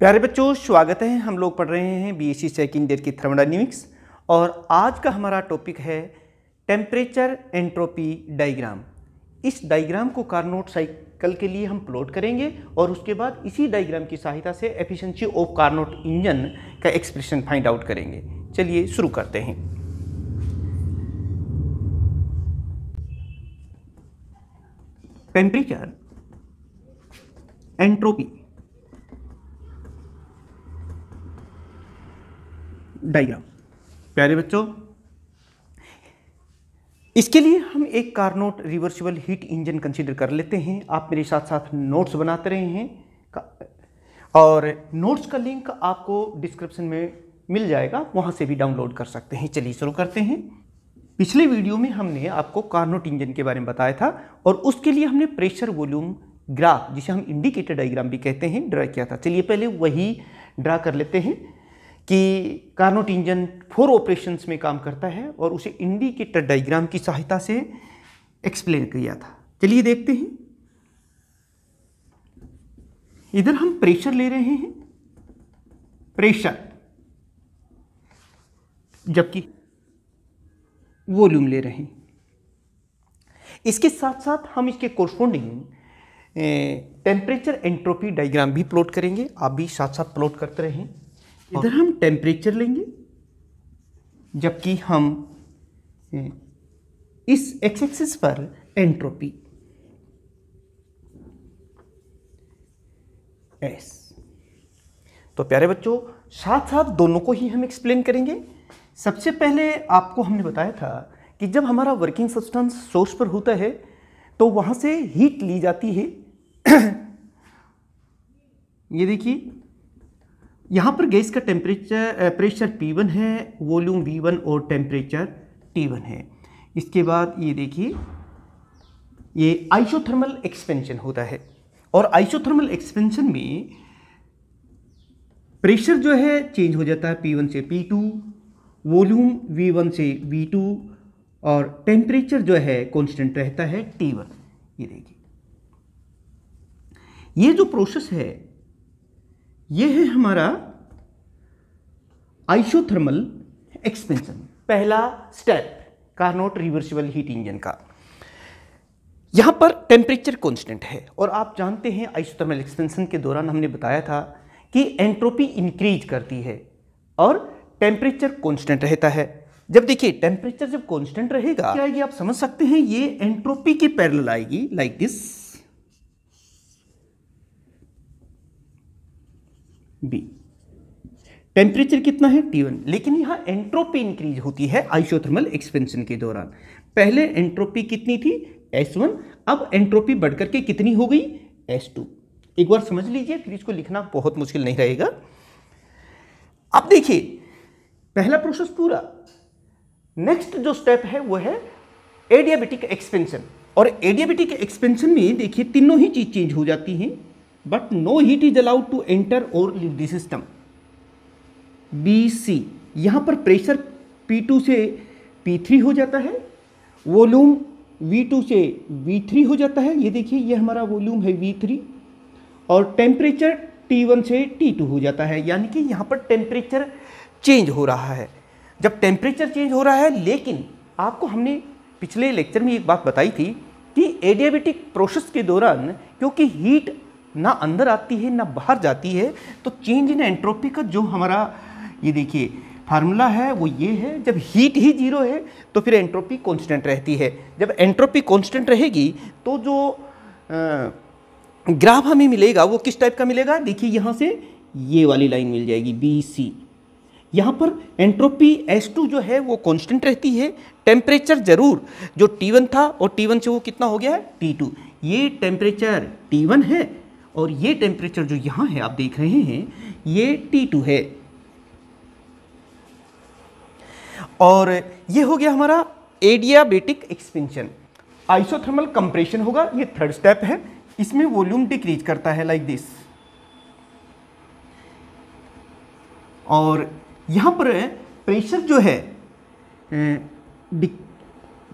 प्यारे बच्चों स्वागत है हम लोग पढ़ रहे हैं सी सेकंड ईयर की थर्मोडाइनमिक्स और आज का हमारा टॉपिक है टेम्परेचर एंट्रोपी डायग्राम इस डायग्राम को कार्नोट साइकिल के लिए हम प्लॉट करेंगे और उसके बाद इसी डायग्राम की सहायता से एफिशिएंसी ऑफ कार्नोट इंजन का एक्सप्रेशन फाइंड आउट करेंगे चलिए शुरू करते हैं टेम्परेचर एंट्रोपी डायग्राम प्यारे बच्चों इसके लिए हम एक Carnot reversible heat engine consider कर लेते हैं आप मेरे साथ साथ नोट्स बनाते रहे हैं और नोट्स का लिंक आपको डिस्क्रिप्शन में मिल जाएगा वहां से भी डाउनलोड कर सकते हैं चलिए शुरू करते हैं पिछले वीडियो में हमने आपको कार्नोट इंजन के बारे में बताया था और उसके लिए हमने प्रेशर वॉल्यूम ग्राफ जिसे हम इंडिकेटर डायग्राम भी कहते हैं ड्रा किया था चलिए पहले वही ड्रा कर लेते हैं कि कार्नोट इंजन फोर ऑपरेशंस में काम करता है और उसे इंडिकेटर डायग्राम की सहायता से एक्सप्लेन किया था चलिए देखते हैं इधर हम प्रेशर ले रहे हैं प्रेशर जबकि वॉल्यूम ले रहे हैं इसके साथ साथ हम इसके कोरस्पोंडिंग टेम्परेचर एंट्रोपी डायग्राम भी प्लॉट करेंगे आप भी साथ साथ प्लॉट करते रहें इधर हम टेम्परेचर लेंगे जबकि हम इस एक्स एक्सिस पर एंट्रोपी एस तो प्यारे बच्चों साथ साथ दोनों को ही हम एक्सप्लेन करेंगे सबसे पहले आपको हमने बताया था कि जब हमारा वर्किंग सब्सटेंस सोर्स पर होता है तो वहां से हीट ली जाती है ये देखिए यहाँ पर गैस का टेम्परेचर प्रेशर P1 है वॉल्यूम V1 और टेम्परेचर T1 है इसके बाद ये देखिए ये आइसोथर्मल एक्सपेंशन होता है और आइसोथर्मल एक्सपेंशन में प्रेशर जो है चेंज हो जाता है P1 से P2 वॉल्यूम V1 से V2 और टेम्परेचर जो है कांस्टेंट रहता है T1 ये देखिए ये जो प्रोसेस है ये है हमारा आइसोथर्मल एक्सपेंशन पहला step Carnot reversible heat engine का यहां पर टेम्परेचर कांस्टेंट है और आप जानते हैं आइसोथर्मल एक्सपेंशन के दौरान हमने बताया था कि एंट्रोपी इंक्रीज करती है और टेम्परेचर कांस्टेंट रहता है जब देखिए टेम्परेचर जब कांस्टेंट रहेगा क्या आप समझ सकते हैं ये एंट्रोपी के पैरल आएगी लाइक दिस टेम्परेचर कितना है टी वन लेकिन यहाँ एंट्रोपी इंक्रीज होती है आइसोथर्मल एक्सपेंशन के दौरान पहले एंट्रोपी कितनी थी एस वन अब एंट्रोपी बढ़कर के कितनी हो गई एस टू एक बार समझ लीजिए फिर इसको लिखना बहुत मुश्किल नहीं रहेगा अब देखिए पहला प्रोसेस पूरा नेक्स्ट जो स्टेप है वो है एडियाबिटिक एक्सपेंशन और एडियाबिटिक एक्सपेंशन में देखिए तीनों ही चीज़ चेंज हो जाती हैं but no heat is allowed to enter और leave the system B C यहाँ पर प्रेशर पी टू से पी थ्री हो जाता है वॉल्यूम वी टू से वी थ्री हो जाता है ये देखिए ये हमारा वॉल्यूम है वी थ्री और टेम्परेचर टी वन से टी टू हो जाता है यानी कि यहाँ पर टेम्परेचर चेंज हो रहा है जब टेम्परेचर चेंज हो रहा है लेकिन आपको हमने पिछले लेक्चर में एक बात बताई थी कि एडियाबेटिक प्रोसेस के दौरान क्योंकि हीट ना अंदर आती है ना बाहर जाती है तो चेंज इन एंट्रोपी का जो हमारा ये देखिए फार्मूला है वो ये है जब हीट ही जीरो है तो फिर एंट्रोपी कांस्टेंट रहती है जब एंट्रोपी कांस्टेंट रहेगी तो जो ग्राफ हमें मिलेगा वो किस टाइप का मिलेगा देखिए यहाँ से ये वाली लाइन मिल जाएगी बी सी यहाँ पर एंट्रोपी एस टू जो है वो कांस्टेंट रहती है टेम्परेचर ज़रूर जो टी वन था और टी वन से वो कितना हो गया है टू ये टेम्परेचर टी वन है और ये टेम्परेचर जो यहाँ है आप देख रहे हैं ये टी टू है और ये हो गया हमारा एडियाबेटिक एक्सपेंशन आइसोथर्मल कंप्रेशन होगा ये थर्ड स्टेप है इसमें वॉल्यूम डिक्रीज करता है लाइक दिस और यहाँ पर प्रेशर जो है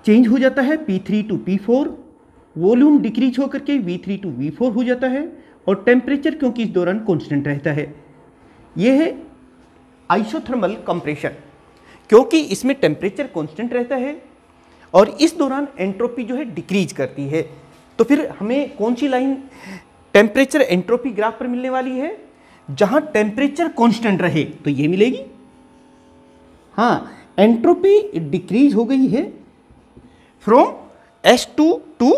चेंज हो जाता है P3 to P volume decrease होकर के V3 टू वी हो जाता है और टेम्परेचर क्योंकि इस दौरान कांस्टेंट रहता है यह है आइसोथर्मल कंप्रेशन क्योंकि इसमें टेम्परेचर कॉन्स्टेंट रहता है और इस दौरान एंट्रोपी जो है डिक्रीज करती है तो फिर हमें कौन सी लाइन टेम्परेचर एंट्रोपी ग्राफ पर मिलने वाली है जहां टेम्परेचर कॉन्स्टेंट रहे तो ये मिलेगी हाँ एंट्रोपी डिक्रीज हो गई है from S2 to to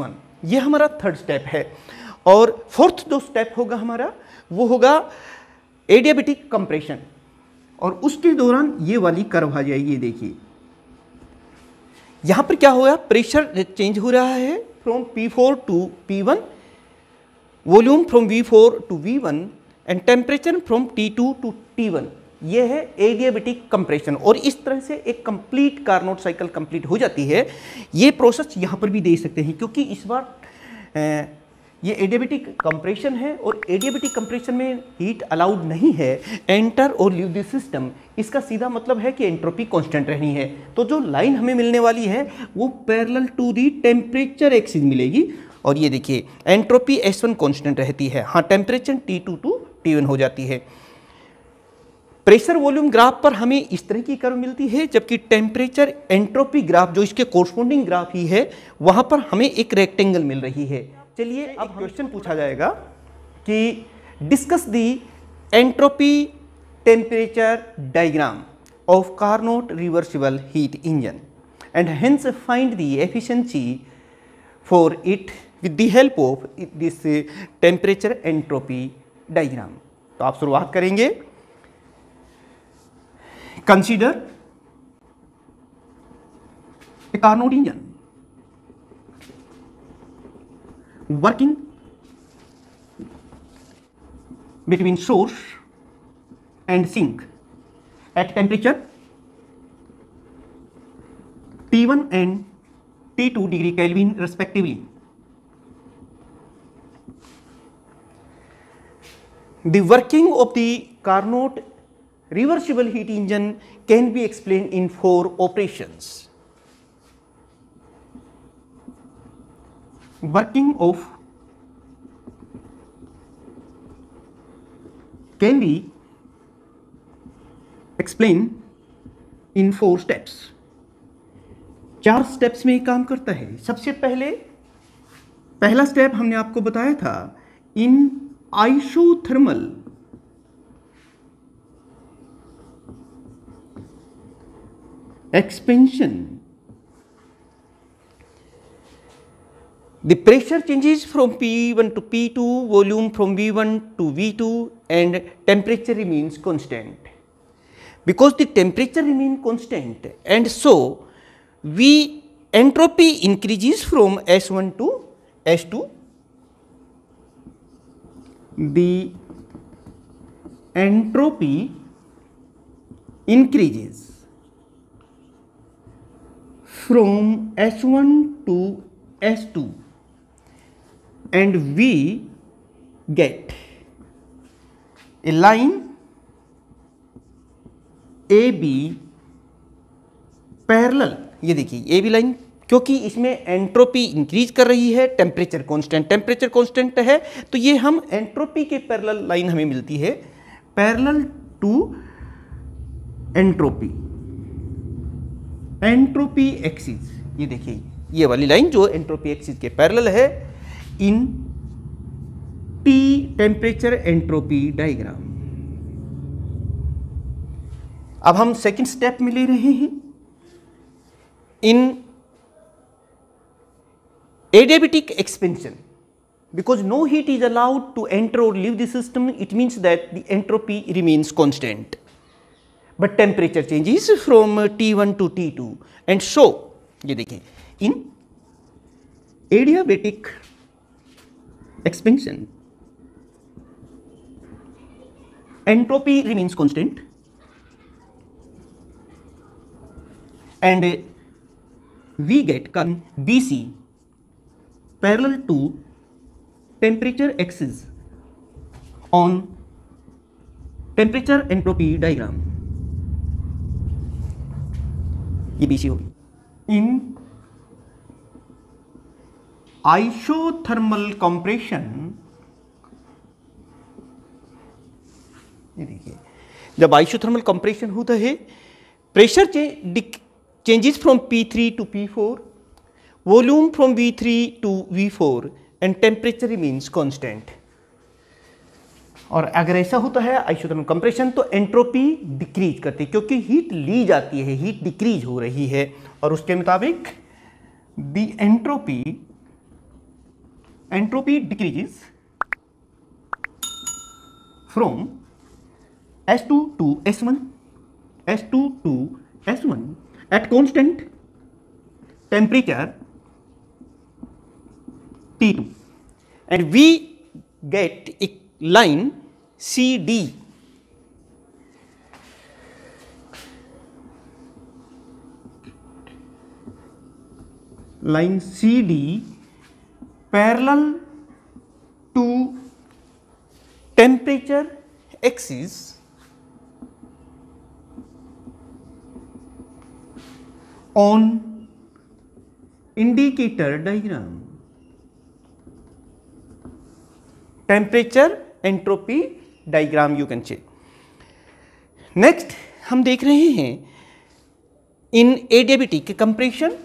one ये हमारा थर्ड स्टेप है और फोर्थ जो स्टेप होगा हमारा वो होगा एडियाबिटिक कंप्रेशन और उसके दौरान ये वाली कर्व आ जाएगी ये देखिए यहाँ पर क्या हो रहा प्रेशर चेंज हो रहा है from P4 to P one volume from V four to V one and temperature from T two to T one ये है एडियाबिटिक कंप्रेशन और इस तरह से एक कंप्लीट कार्नोट साइकिल कंप्लीट हो जाती है ये प्रोसेस यहाँ पर भी दे सकते हैं क्योंकि इस बार ये एडियाबेटिक कंप्रेशन है और एडियाबेटिक कंप्रेशन में हीट अलाउड नहीं है एंटर और लिव दिस सिस्टम इसका सीधा मतलब है कि एंट्रोपी कांस्टेंट रहनी है तो जो लाइन हमें मिलने वाली है वो parallel to the temperature axis मिलेगी और ये देखिए एंट्रोपी एस वन कॉन्स्टेंट रहती है हाँ temperature T two to T one हो जाती है प्रेशर वॉल्यूम ग्राफ पर हमें इस तरह की कर्व मिलती है जबकि टेम्परेचर एंट्रोपी ग्राफ जो इसके कोरस्पोंडिंग ग्राफ ही है वहाँ पर हमें एक रेक्टेंगल मिल रही है चलिए अब क्वेश्चन पूछा जाएगा कि discuss the entropy temperature diagram of Carnot reversible heat engine and hence find the efficiency for it with the help of this temperature entropy diagram तो आप शुरुआत करेंगे consider Carnot engine working between source and sink at temperature T1 and T2 degree Kelvin respectively. The working of the Carnot reversible heat engine can be explained in four operations. Working of can be explain in four steps चार स्टेप्स में ये काम करता है सबसे पहले पहला स्टेप हमने आपको बताया था in isothermal expansion The pressure changes from P1 to P2, volume from V1 to V2 and temperature remains constant. Because the temperature remains constant and so we entropy increases from S1 to S2. The entropy increases from S1 to S2 and we get a line AB parallel ये देखिए A B line क्योंकि इसमें entropy increase कर रही है temperature constant temperature constant है तो ये हम एंट्रोपी के पैरेलल लाइन हमें मिलती है parallel to entropy entropy axis ये देखिए ये वाली लाइन जो एंट्रोपी एक्सिस के पैरेलल है in T temperature entropy diagram अब हम सेकंड स्टेप में ले रहे हैं in adiabatic expansion because no heat is allowed to enter और leave the system it means that the entropy remains constant but temperature change is from T one to T two and show ये देखिए in adiabatic expansion entropy remains constant and we get current bc parallel to temperature axis on temperature entropy diagram ये BC होगी in isothermal compression ये देखिए जब isothermal compression होता है pressure changes from P three to P four volume from three to V four and temperature remains constant और अगर ऐसा होता है आइसोथर्मल कंप्रेशन तो एंट्रोपी डिक्रीज करती है क्योंकि हीट ली जाती है हीट डिक्रीज हो रही है और उसके मुताबिक the entropy entropy decreases from S2 to S1, S2 to S1 at constant temperature T2 and we get a line CD line CD parallel to temperature axis on indicator diagram temperature entropy diagram you can check next हम देख रहे हैं in adiabatic compression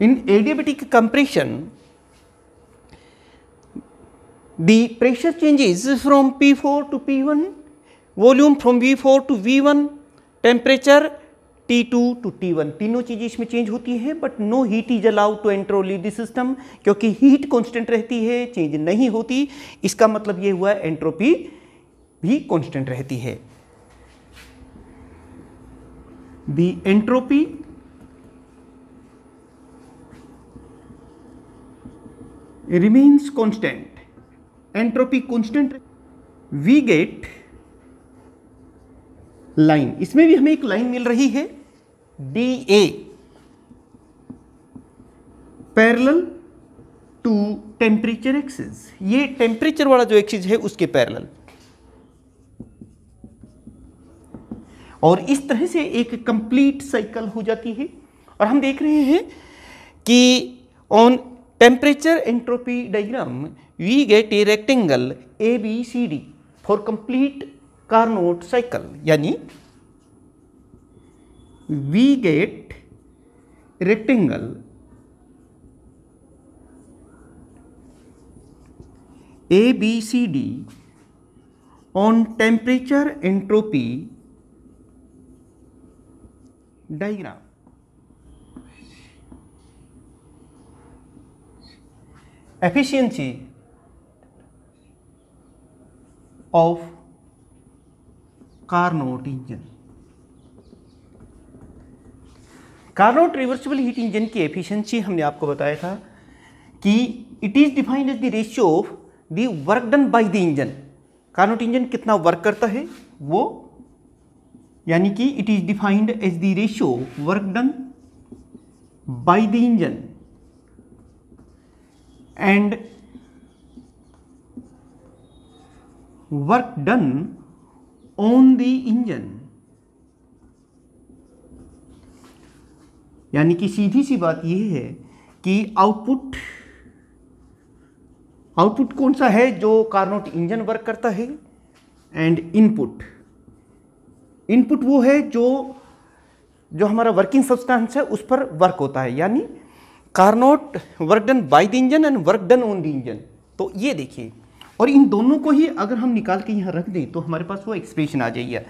In adiabatic compression, the pressure changes from P4 to P1, volume from V four to V one temperature T two to T one तीनों चीज़ें इसमें change होती है but no heat is allow to enter only this system क्योंकि heat constant रहती है change नहीं होती इसका मतलब ये हुआ एंट्रोपी भी कॉन्स्टेंट रहती है the entropy remains constant entropy constant we get line इसमें भी हमें एक लाइन मिल रही है D A parallel to temperature axis ये टेम्परेचर वाला जो एक्सिस है उसके पैरल और इस तरह से एक कंप्लीट साइकिल हो जाती है और हम देख रहे हैं कि on Temperature entropy diagram, we get a rectangle ABCD for complete Carnot cycle, yani we get rectangle ABCD on temperature entropy diagram. efficiency of Carnot engine. Carnot reversible heat engine की efficiency हमने आपको बताया था कि it is defined as the ratio of the work done by the engine. Carnot engine कितना work करता है वो यानी कि it is defined as the ratio of work done by the engine and work done on the engine यानी कि सीधी सी बात यह है कि आउटपुट आउटपुट कौन सा है जो कार्नोट इंजन वर्क करता है एंड इनपुट इनपुट वो है जो जो हमारा वर्किंग सब्सटेंस है उस पर वर्क होता है यानी Carnot work done by the engine and work done on the engine तो ये देखिए और इन दोनों को ही अगर हम निकाल के यहाँ रख दें तो हमारे पास वो एक्सप्रेशन आ जाएगा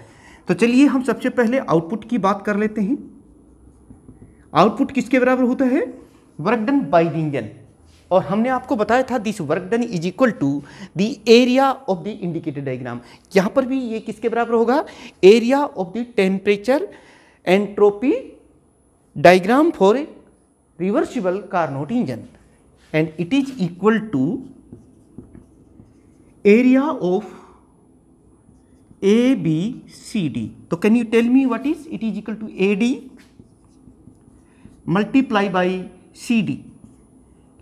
तो चलिए हम सबसे पहले आउटपुट की बात कर लेते हैं आउटपुट किसके बराबर होता है work done by the engine और हमने आपको बताया था this work done is equal to the area of the indicated diagram यहाँ पर भी ये किसके बराबर होगा area of the temperature entropy diagram for reversible Carnot engine and it is equal to area of A, B, C, D. So can you tell me what is? It is equal to D multiply by C D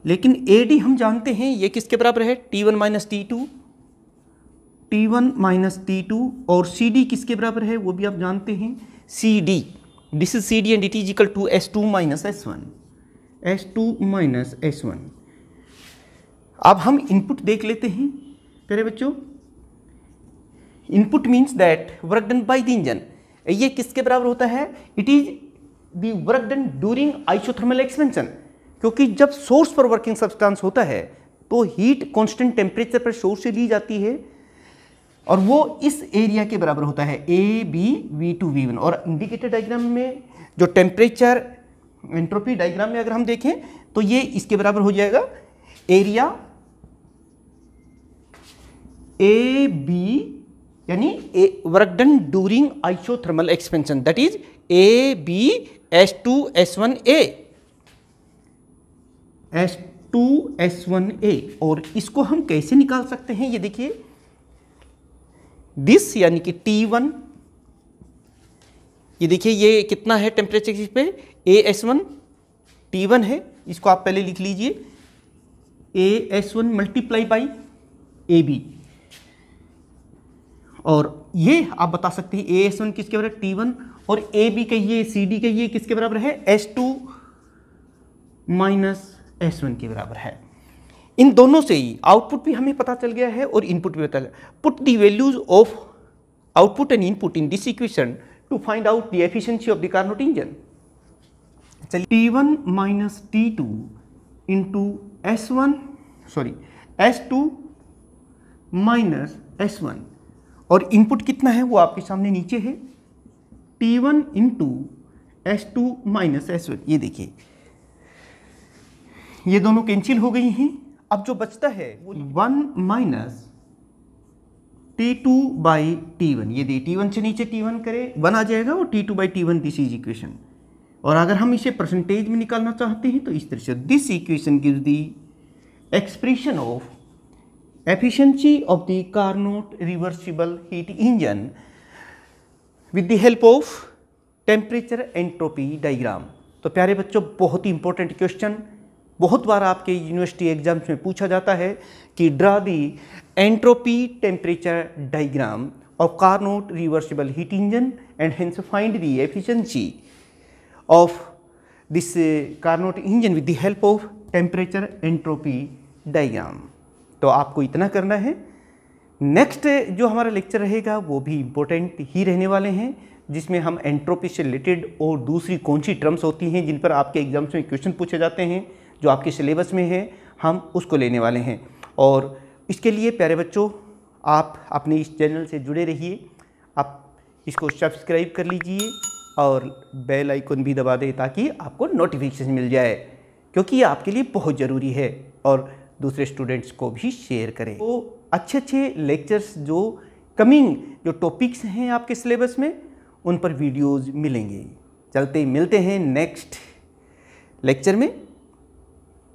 लेकिन A D हम जानते हैं ये किसके बराबर है T one minus T two T one minus T two और C D किसके बराबर है वो भी आप जानते हैं C D this is C D and it is equal to S two minus S one S two minus S one अब हम इनपुट देख लेते हैं प्यारे बच्चों input means that work done by the engine ये किसके बराबर होता है it is the work done during isothermal expansion क्योंकि जब सोर्स पर वर्किंग सब्सटेंस होता है तो हीट कॉन्स्टेंट टेम्परेचर पर सोर्स से ली जाती है और वो इस एरिया के बराबर होता है A B V two V one और इंडिकेटर डायग्राम में जो टेम्परेचर एंट्रोपी डायग्राम में अगर हम देखें तो ये इसके बराबर हो जाएगा एरिया ए बी यानी work done during isothermal expansion that is A B S two S one A S two S one A और इसको हम कैसे निकाल सकते हैं ये देखिए दिस यानी कि टी वन ये देखिए ये कितना है टेम्परेचर इस पर A S one T one है इसको आप पहले लिख लीजिए A S one multiply by A B और ये आप बता सकते हैं ए एस वन किसके बराबर टी वन और ए बी कहिए सी डी कहिए किसके बराबर है S two minus S one के बराबर है इन दोनों से ही आउटपुट भी हमें पता चल गया है और इनपुट भी पता चल put the values of output and input in this equation to find out the efficiency of the Carnot engine. T1 minus T two S1, S one sorry S two minus S one और input कितना है वो आपके सामने नीचे है T1 one into S two minus S one ये देखिए ये दोनों कैंसिल हो गई हैं अब जो बचता है वो one minus T two by T one ये दी टी वन से नीचे टी वन करें वन आ जाएगा और T two by T one this is equation और अगर हम इसे परसेंटेज में निकालना चाहते हैं तो इस तरह से this equation gives the expression of efficiency of the Carnot reversible heat engine with the help of temperature entropy diagram तो प्यारे बच्चों बहुत ही इंपॉर्टेंट क्वेश्चन बहुत बार आपके यूनिवर्सिटी एग्जाम्स में पूछा जाता है कि draw the entropy temperature diagram of Carnot reversible heat engine and hence find the efficiency of this uh, engine with the help of temperature entropy diagram तो आपको इतना करना है नेक्स्ट जो हमारा लेक्चर रहेगा वो भी इम्पोर्टेंट ही रहने वाले हैं जिसमें हम एंट्रोपी से रिलेटेड और दूसरी कौन सी टर्म्स होती हैं जिन पर आपके एग्जाम्स में क्वेश्चन पूछे जाते हैं जो आपके सिलेबस में है हम उसको लेने वाले हैं और इसके लिए प्यारे बच्चों आप अपने इस चैनल से जुड़े रहिए आप इसको सब्सक्राइब कर लीजिए और बेल आइकन भी दबा दें ताकि आपको नोटिफिकेशन मिल जाए क्योंकि ये आपके लिए बहुत ज़रूरी है और दूसरे स्टूडेंट्स को भी शेयर करें तो अच्छे अच्छे लेक्चर्स जो कमिंग जो टॉपिक्स हैं आपके सिलेबस में उन पर वीडियोज़ मिलेंगे चलते मिलते हैं नेक्स्ट लेक्चर में